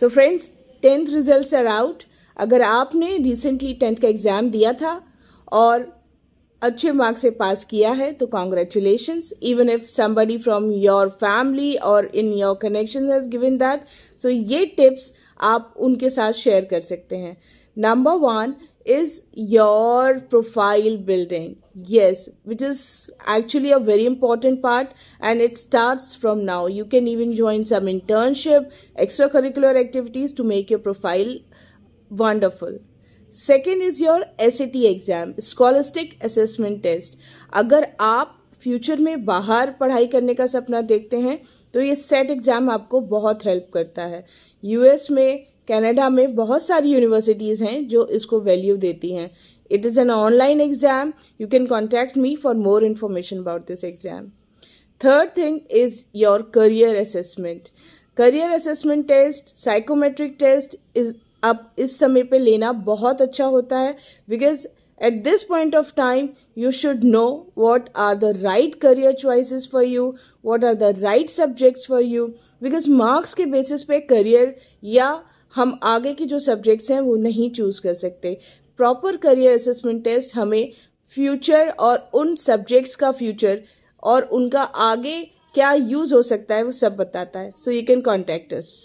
so friends tenth results are out अगर आपने recently tenth का एग्ज़ाम दिया था और अच्छे मार्क्स से पास किया है तो congratulation even if somebody from your family और in your connection has given that so ये टिप्स आप उनके साथ शेयर कर सकते हैं number one is your profile building yes which is actually a very important part and it start from now you can even join some internship extra curricular activities to make your profile wonderful second is your S T exam scholastic assessment test अगर आप future में बाहर पढ़ाई करने का सपना देखते हैं तो ये सेट एग्ज़ाम आपको बहुत हेल्प करता है यूएस में कनाडा में बहुत सारी यूनिवर्सिटीज़ हैं जो इसको वैल्यू देती हैं it is an online exam you can contact me for more information about this exam third thing is your career assessment career assessment test psychometric test is आप इस समय पे लेना बहुत अच्छा होता है because at this point of time you should know what are the right career choices for you what are the right subjects for you because marks के बेसिस पे करियर या हम आगे के जो सब्जेक्ट्स हैं वो नहीं चूज कर सकते प्रॉपर करियर असेसमेंट टेस्ट हमें फ्यूचर और उन सब्जेक्ट्स का फ्यूचर और उनका आगे क्या यूज हो सकता है वो सब बताता है so you can contact us